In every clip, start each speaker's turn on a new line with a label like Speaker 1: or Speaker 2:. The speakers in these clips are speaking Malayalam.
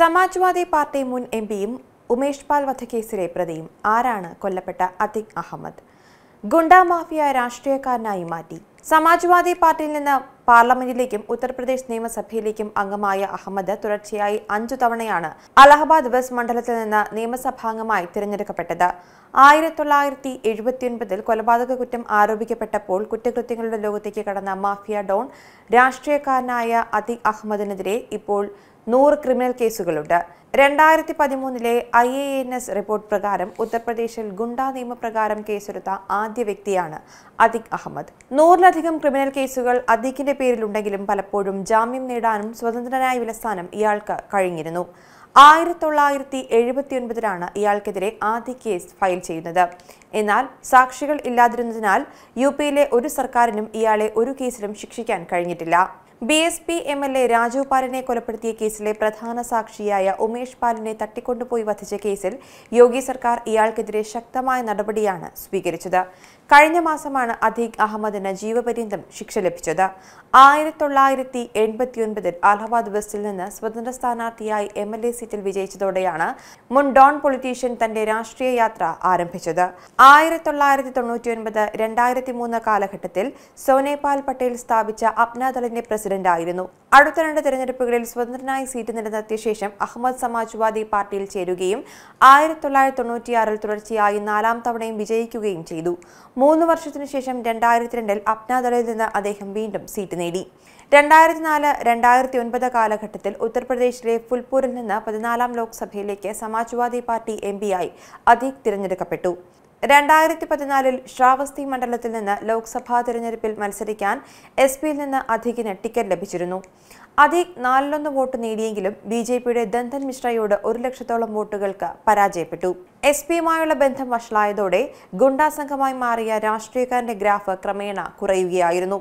Speaker 1: സമാജ്വാദി പാർട്ടി മുൻ എം പിയും ഉമേഷ് പാൽ വധക്കേസിലെ പ്രതിയും ആരാണ് കൊല്ലപ്പെട്ട അതിക് അഹമ്മദ് ഗുണ്ടാ മാഫിയ രാഷ്ട്രീയക്കാരനായി മാറ്റി സമാജ്വാദി പാർട്ടിയിൽ നിന്ന് പാർലമെന്റിലേക്കും ഉത്തർപ്രദേശ് നിയമസഭയിലേക്കും അംഗമായ അഹമ്മദ് തുടർച്ചയായി അഞ്ചു തവണയാണ് അലഹബാദ് വെസ്റ്റ് മണ്ഡലത്തിൽ നിന്ന് നിയമസഭാംഗമായി തിരഞ്ഞെടുക്കപ്പെട്ടത് ആയിരത്തി തൊള്ളായിരത്തി എഴുപത്തിയൊൻപതിൽ കൊലപാതക കുറ്റം ആരോപിക്കപ്പെട്ടപ്പോൾ കുറ്റകൃത്യങ്ങളുടെ ലോകത്തേക്ക് കടന്ന മാഫിയ ഡോൺ രാഷ്ട്രീയക്കാരനായ അതി അഹമ്മദിനെതിരെ ഇപ്പോൾ നൂറ് ക്രിമിനൽ കേസുകളുണ്ട് രണ്ടായിരത്തി പതിമൂന്നിലെ I A N S report പ്രകാരം ഉത്തർപ്രദേശിൽ ഗുണ്ടാ നിയമപ്രകാരം കേസെടുത്ത ആദ്യ വ്യക്തിയാണ് അതിക് അഹമ്മദ് നൂറിലധികം ക്രിമിനൽ കേസുകൾ അതിക്കിന്റെ പേരിലുണ്ടെങ്കിലും പലപ്പോഴും ജാമ്യം നേടാനും സ്വതന്ത്രനായി വിലസ്ഥാനം ഇയാൾക്ക് കഴിഞ്ഞിരുന്നു ആയിരത്തി തൊള്ളായിരത്തി എഴുപത്തിയൊൻപതിലാണ് ഇയാൾക്കെതിരെ ആദ്യ കേസ് ഫയൽ ചെയ്യുന്നത് എന്നാൽ സാക്ഷികൾ ഇല്ലാതിരുന്നതിനാൽ യു പിയിലെ ഒരു സർക്കാരിനും ഇയാളെ ഒരു കേസിലും ശിക്ഷിക്കാൻ കഴിഞ്ഞിട്ടില്ല B S P M L A Raju പാലിനെ കൊലപ്പെടുത്തിയ കേസിലെ പ്രധാന സാക്ഷിയായ ഉമേഷ് പാലിനെ തട്ടിക്കൊണ്ടുപോയി വധിച്ച കേസിൽ യോഗി സർക്കാർ ഇയാൾക്കെതിരെ ശക്തമായ നടപടിയാണ് സ്വീകരിച്ചത് കഴിഞ്ഞ മാസമാണ് അധീഖ് അഹമ്മദിന് ജീവപര്യന്തം ശിക്ഷ ലഭിച്ചത് ആയിരത്തി തൊള്ളായിരത്തി എൺപത്തിയൊൻപതിൽ അലഹബാദ് വെസ്റ്റിൽ നിന്ന് സ്വതന്ത്ര സ്ഥാനാർത്ഥിയായി എം എൽ എ സീറ്റിൽ വിജയിച്ചതോടെയാണ് മുൻ ഡോൺ പൊളിറ്റീഷ്യൻ തന്റെ രാഷ്ട്രീയ യാത്ര ആരംഭിച്ചത് ആയിരത്തി തൊള്ളായിരത്തി തൊണ്ണൂറ്റിയൊൻപത് രണ്ടായിരത്തി മൂന്ന് കാലഘട്ടത്തിൽ സോനേപാൽ പട്ടേൽ സ്ഥാപിച്ച അപ്നാദളിന്റെ പ്രസിഡന്റ് പ്രസിഡന്റ് ആയിരുന്നു അടുത്ത രണ്ട് തെരഞ്ഞെടുപ്പുകളിൽ സ്വതന്ത്രനായി സീറ്റ് നിലനിർത്തിയ ശേഷം അഹമ്മദ് സമാജ്വാദി പാർട്ടിയിൽ ചേരുകയും ആയിരത്തി തൊള്ളായിരത്തി തൊണ്ണൂറ്റിയാറിൽ തുടർച്ചയായി നാലാം തവണയും വിജയിക്കുകയും ചെയ്തു മൂന്ന് വർഷത്തിനു ശേഷം രണ്ടായിരത്തി രണ്ടിൽ അപ്നാദളിൽ നിന്ന് അദ്ദേഹം വീണ്ടും സീറ്റ് നേടി രണ്ടായിരത്തി നാല് രണ്ടായിരത്തി ഒൻപത് കാലഘട്ടത്തിൽ ഉത്തർപ്രദേശിലെ ഫുൽപൂരിൽ നിന്ന് പതിനാലാം ലോക്സഭയിലേക്ക് സമാജ്വാദി പാർട്ടി എം പിയായി അദീഖ് തിരഞ്ഞെടുക്കപ്പെട്ടു രണ്ടായിരത്തി പതിനാലിൽ ശ്രാവസ്തി മണ്ഡലത്തിൽ നിന്ന് ലോക്സഭാ തിരഞ്ഞെടുപ്പിൽ മത്സരിക്കാൻ എസ് പിയിൽ നിന്ന് അധികിന് ടിക്കറ്റ് ലഭിച്ചിരുന്നു അധിക് നാലിലൊന്ന് വോട്ട് നേടിയെങ്കിലും ബി ജെ പിയുടെ ദന്തൻ മിശ്രയോട് ഒരു ലക്ഷത്തോളം വോട്ടുകൾക്ക് പരാജയപ്പെട്ടു എസ് പിയുമായുള്ള ബന്ധം വഷളായതോടെ ഗുണ്ടാസംഘമായി മാറിയ രാഷ്ട്രീയക്കാരന്റെ ഗ്രാഫ് ക്രമേണ കുറയുകയായിരുന്നു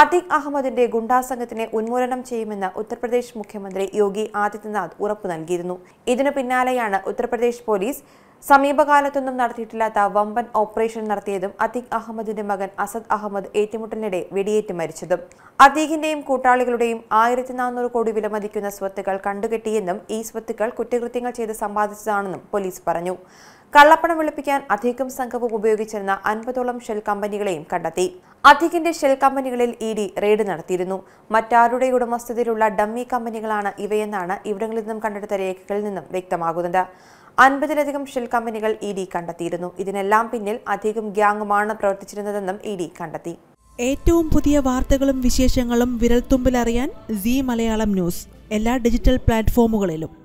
Speaker 1: അതിക് അഹമ്മദിന്റെ ഗുണ്ടാസംഘത്തിനെ ഉന്മൂലനം ചെയ്യുമെന്ന് ഉത്തർപ്രദേശ് മുഖ്യമന്ത്രി യോഗി ആദിത്യനാഥ് ഉറപ്പു നൽകിയിരുന്നു ഇതിനു പിന്നാലെയാണ് ഉത്തർപ്രദേശ് പോലീസ് സമീപകാലത്തൊന്നും നടത്തിയിട്ടില്ലാത്ത വമ്പൻ ഓപ്പറേഷൻ നടത്തിയതും അതീഖ് അഹമ്മദിന്റെ മകൻ അസദ് അഹമ്മദ് ഏറ്റുമുട്ടലിനിടെ വെടിയേറ്റ് മരിച്ചതും അതീഖിന്റെയും കൂട്ടാളികളുടെയും ആയിരത്തി നാനൂറ് കോടി വിലമതിക്കുന്ന സ്വത്തുക്കൾ കണ്ടുകെട്ടിയെന്നും ഈ സ്വത്തുക്കൾ കുറ്റകൃത്യങ്ങൾ ചെയ്ത് സമ്പാദിച്ചതാണെന്നും പോലീസ് പറഞ്ഞു കള്ളപ്പണം വെളുപ്പിക്കാൻ അധികം സംഘവും ഉപയോഗിച്ചിരുന്ന അൻപതോളം ഷെൽ കമ്പനികളെയും കണ്ടെത്തി അധികന്റെ ഷെൽ കമ്പനികളിൽ ഇ ഡി റെയ്ഡ് നടത്തിയിരുന്നു മറ്റാരുടെ ഉടമസ്ഥതയിലുള്ള ഡമ്മി കമ്പനികളാണ് ഇവയെന്നാണ് ഇവിടങ്ങളിൽ നിന്നും കണ്ടെടുത്ത രേഖകളിൽ നിന്നും വ്യക്തമാകുന്നത് അൻപതിലധികം ഷെൽ കമ്പനികൾ ഇ ഡി കണ്ടെത്തിയിരുന്നു ഇതിനെല്ലാം പിന്നിൽ അധികം ഗ്യാങ്ങുമാണ് പ്രവർത്തിച്ചിരുന്നതെന്നും ഇ ഡി കണ്ടെത്തി ഏറ്റവും പുതിയ വാർത്തകളും വിശേഷങ്ങളും വിരൽത്തുമ്പിലറിയാൻ സി മലയാളം ന്യൂസ് എല്ലാ ഡിജിറ്റൽ പ്ലാറ്റ്ഫോമുകളിലും